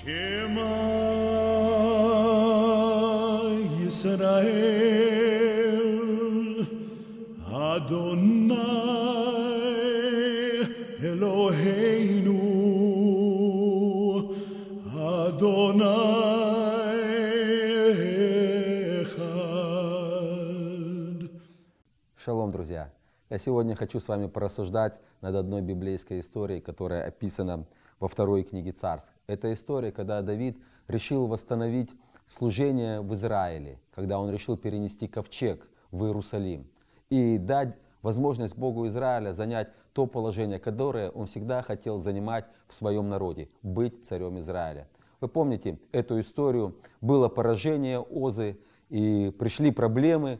Шалом, друзья! Я сегодня хочу с вами порассуждать над одной библейской историей, которая описана во второй книге царств. Это история, когда Давид решил восстановить служение в Израиле, когда он решил перенести ковчег в Иерусалим и дать возможность Богу Израиля занять то положение, которое он всегда хотел занимать в своем народе, быть царем Израиля. Вы помните эту историю, было поражение Озы, и пришли проблемы,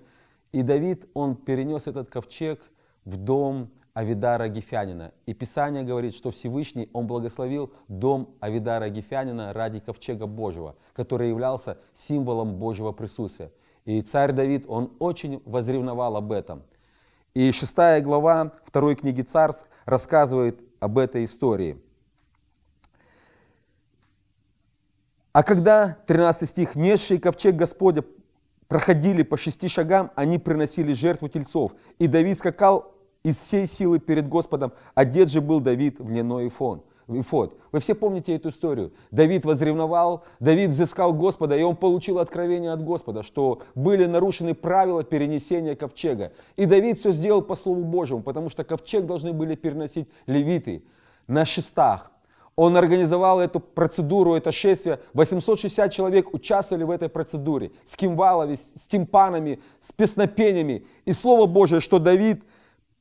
и Давид, он перенес этот ковчег в дом Авидара Гефянина. И Писание говорит, что Всевышний, Он благословил дом Авидара Гефянина ради ковчега Божьего, который являлся символом Божьего присутствия. И царь Давид, он очень возревновал об этом. И шестая глава второй книги Царств рассказывает об этой истории. А когда, 13 стих, несший ковчег Господя проходили по шести шагам, они приносили жертву тельцов. И Давид скакал из всей силы перед Господом, одет а же был Давид в льняной фон. Ифот. Вы все помните эту историю. Давид возревновал, Давид взыскал Господа, и он получил откровение от Господа, что были нарушены правила перенесения ковчега. И Давид все сделал по Слову Божьему, потому что ковчег должны были переносить левиты на шестах. Он организовал эту процедуру, это шествие. 860 человек участвовали в этой процедуре. С кимвалами, с тимпанами, с песнопениями. И Слово Божие, что Давид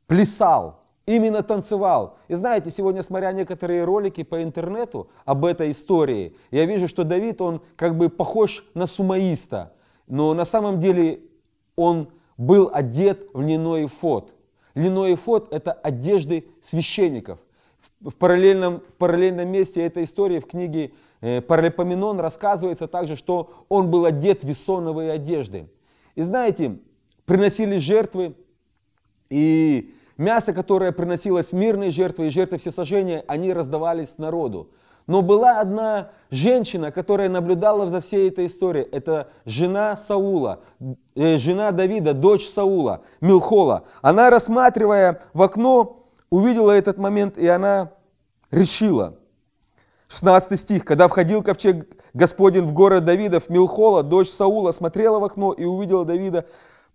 плясал, именно танцевал. И знаете, сегодня, смотря некоторые ролики по интернету об этой истории, я вижу, что Давид, он как бы похож на сумаиста, но на самом деле он был одет в льняной эфот. Льняной эфот – это одежды священников. В параллельном, в параллельном месте этой истории в книге э, Паралипоменон рассказывается также, что он был одет в весоновые одежды. И знаете, приносили жертвы, и мясо, которое приносилось мирные жертвы и жертвой всесожжения, они раздавались народу. Но была одна женщина, которая наблюдала за всей этой историей. Это жена Саула, э, жена Давида, дочь Саула, Милхола. Она, рассматривая в окно, увидела этот момент, и она решила. 16 стих. «Когда входил ковчег Господень в город Давидов, Милхола, дочь Саула, смотрела в окно и увидела Давида,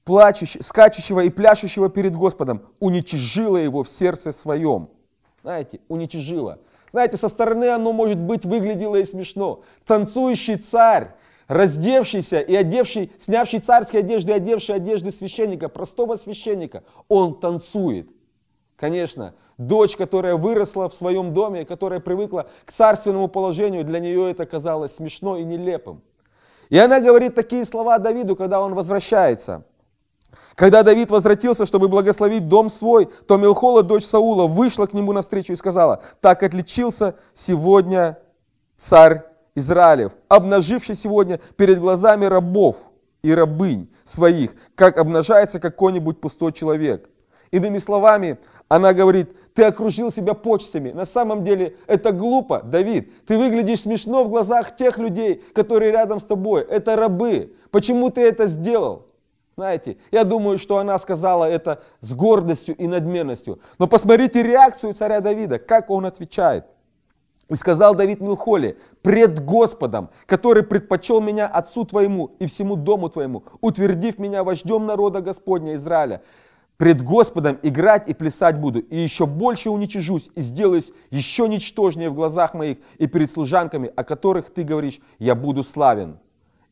плачущего, скачущего и пляшущего перед Господом, уничижила его в сердце своем. Знаете, уничижила. Знаете, со стороны оно, может быть, выглядело и смешно. Танцующий царь, раздевшийся и одевший, снявший царские одежды и одевший одежды священника, простого священника, он танцует. Конечно, дочь, которая выросла в своем доме, которая привыкла к царственному положению, для нее это казалось смешно и нелепым. И она говорит такие слова Давиду, когда он возвращается – когда Давид возвратился, чтобы благословить дом свой, то Милхола, дочь Саула, вышла к нему навстречу и сказала, «Так отличился сегодня царь Израилев, обнаживший сегодня перед глазами рабов и рабынь своих, как обнажается какой-нибудь пустой человек». Иными словами, она говорит, ты окружил себя почтями. На самом деле это глупо, Давид. Ты выглядишь смешно в глазах тех людей, которые рядом с тобой. Это рабы. Почему ты это сделал? Знаете, я думаю, что она сказала это с гордостью и надменностью. Но посмотрите реакцию царя Давида, как он отвечает. И сказал Давид Милхоле, пред Господом, который предпочел меня отцу твоему и всему дому твоему, утвердив меня вождем народа Господня Израиля. Пред Господом играть и плясать буду, и еще больше уничижусь, и сделаюсь еще ничтожнее в глазах моих и перед служанками, о которых ты говоришь, я буду славен.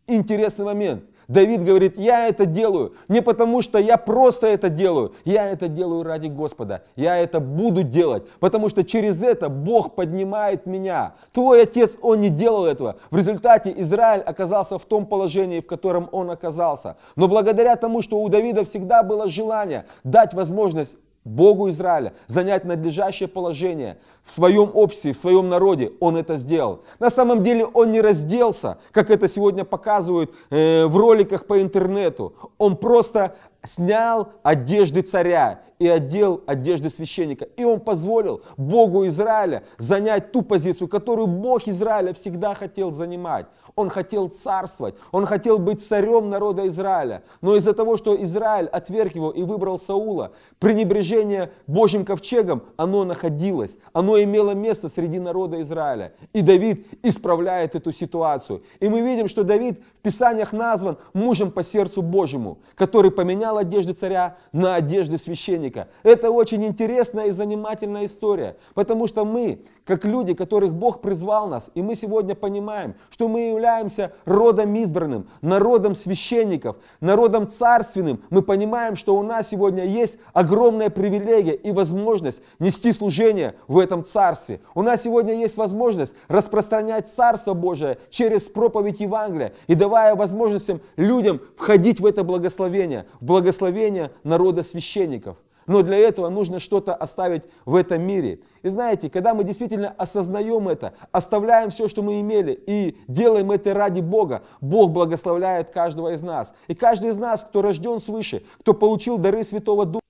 Интересный момент – Давид говорит, я это делаю не потому, что я просто это делаю, я это делаю ради Господа, я это буду делать, потому что через это Бог поднимает меня. Твой отец, он не делал этого. В результате Израиль оказался в том положении, в котором он оказался. Но благодаря тому, что у Давида всегда было желание дать возможность Богу Израиля, занять надлежащее положение в своем обществе, в своем народе. Он это сделал. На самом деле он не разделся, как это сегодня показывают э, в роликах по интернету. Он просто снял одежды царя и одел одежды священника. И он позволил Богу Израиля занять ту позицию, которую Бог Израиля всегда хотел занимать. Он хотел царствовать, он хотел быть царем народа Израиля. Но из-за того, что Израиль отверг его и выбрал Саула, пренебрежение Божьим ковчегом, оно находилось, оно имело место среди народа Израиля. И Давид исправляет эту ситуацию. И мы видим, что Давид в Писаниях назван мужем по сердцу Божьему, который поменял менял одежду царя на одежду священника. Это очень интересная и занимательная история, потому что мы, как люди, которых Бог призвал нас, и мы сегодня понимаем, что мы являемся родом избранным, народом священников, народом царственным, мы понимаем, что у нас сегодня есть огромная привилегия и возможность нести служение в этом царстве. У нас сегодня есть возможность распространять Царство Божие через проповедь Евангелия и давая возможностям людям входить в это благословение, в благословение благословения народа священников. Но для этого нужно что-то оставить в этом мире. И знаете, когда мы действительно осознаем это, оставляем все, что мы имели, и делаем это ради Бога, Бог благословляет каждого из нас. И каждый из нас, кто рожден свыше, кто получил дары Святого Духа,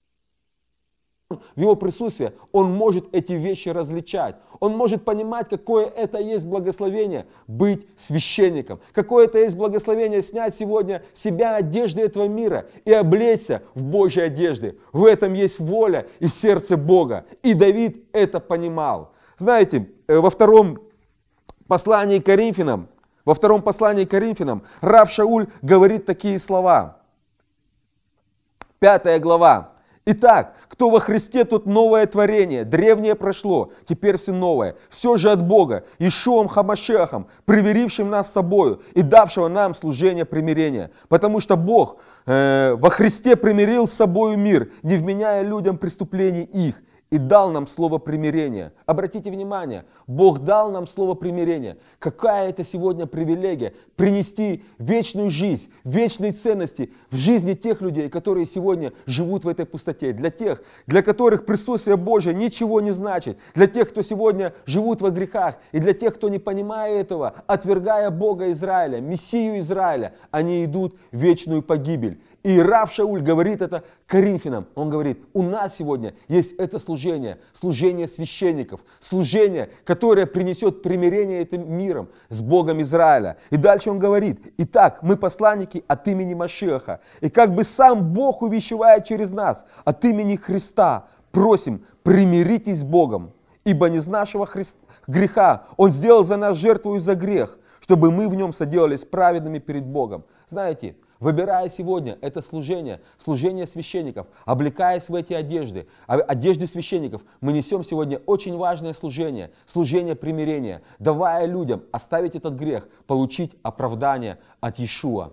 в его присутствии, он может эти вещи различать. Он может понимать, какое это есть благословение быть священником. Какое это есть благословение снять сегодня себя одежды этого мира и облечься в Божьей одежды. В этом есть воля и сердце Бога. И Давид это понимал. Знаете, э, во втором послании к Коринфянам, во втором послании к Коринфянам Рав Шауль говорит такие слова. Пятая глава, Итак, кто во Христе, тот новое творение. Древнее прошло, теперь все новое. Все же от Бога, Ишуам Хамашехом, приверившим нас собою и давшего нам служение примирения. Потому что Бог э, во Христе примирил с собою мир, не вменяя людям преступлений их и дал нам слово примирения. Обратите внимание, Бог дал нам слово примирения. Какая это сегодня привилегия принести вечную жизнь, вечные ценности в жизни тех людей, которые сегодня живут в этой пустоте, для тех, для которых присутствие Божье ничего не значит, для тех, кто сегодня живут во грехах, и для тех, кто не понимая этого, отвергая Бога Израиля, Мессию Израиля, они идут в вечную погибель. И Рав Шауль говорит это Коринфянам. Он говорит, у нас сегодня есть это служение, служение священников, служение, которое принесет примирение этим миром с Богом Израиля. И дальше он говорит, итак, мы посланники от имени Машеха. И как бы сам Бог увещевает через нас от имени Христа, просим, примиритесь с Богом. Ибо не с нашего Христа, греха Он сделал за нас жертву и за грех, чтобы мы в нем соделались праведными перед Богом. Знаете, выбирая сегодня это служение, служение священников, облекаясь в эти одежды, а одежды священников, мы несем сегодня очень важное служение, служение примирения, давая людям оставить этот грех, получить оправдание от Иешуа.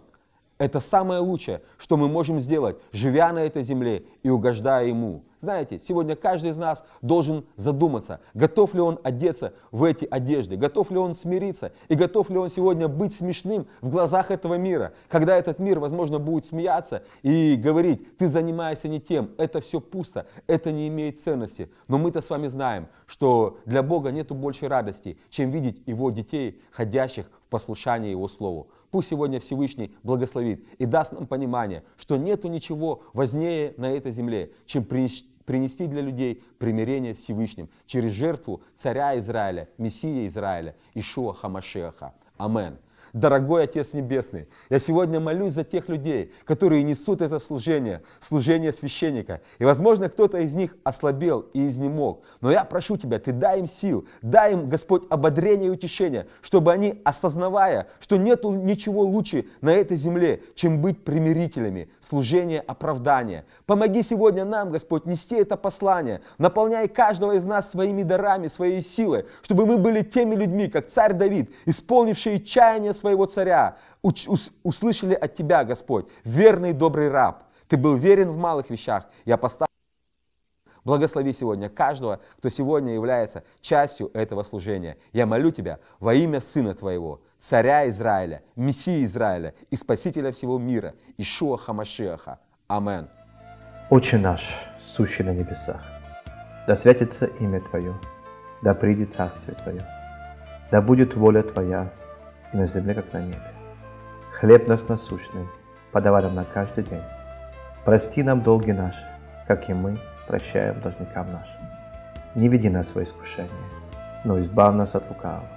Это самое лучшее, что мы можем сделать, живя на этой земле и угождая Ему. Знаете, сегодня каждый из нас должен задуматься, готов ли он одеться в эти одежды, готов ли он смириться и готов ли он сегодня быть смешным в глазах этого мира, когда этот мир, возможно, будет смеяться и говорить, ты занимаешься не тем, это все пусто, это не имеет ценности. Но мы-то с вами знаем, что для Бога нету больше радости, чем видеть Его детей, ходящих в послушании Его Слову. Пусть сегодня Всевышний благословит и даст нам понимание, что нету ничего вознее на этой земле, чем принести принести для людей примирение с Всевышним через жертву царя Израиля, Мессии Израиля, Ишуа Хамашеха. Аминь. Дорогой Отец Небесный, я сегодня молюсь за тех людей, которые несут это служение, служение священника. И, возможно, кто-то из них ослабел и изнемог. Но я прошу Тебя, Ты дай им сил, дай им, Господь, ободрение и утешение, чтобы они, осознавая, что нет ничего лучше на этой земле, чем быть примирителями, служение оправдания. Помоги сегодня нам, Господь, нести это послание, наполняй каждого из нас своими дарами, своей силой, чтобы мы были теми людьми, как царь Давид, исполнившие чаяние своего царя, услышали от тебя, Господь, верный добрый раб. Ты был верен в малых вещах. Я поставлю Благослови сегодня каждого, кто сегодня является частью этого служения. Я молю Тебя во имя Сына Твоего, Царя Израиля, Мессии Израиля и Спасителя всего мира, Ишуа Хамашиаха. Амен. Отче наш, сущий на небесах, да святится имя Твое, да придет Царствие Твое, да будет воля Твоя и на земле, как на небе. Хлеб наш насущный, подавай нам на каждый день. Прости нам долги наши, как и мы прощаем должникам нашим. Не веди нас во искушение, но избав нас от лукавого.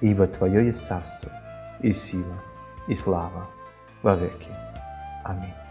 Ибо Твое есть царство, и сила, и слава во веки. Аминь.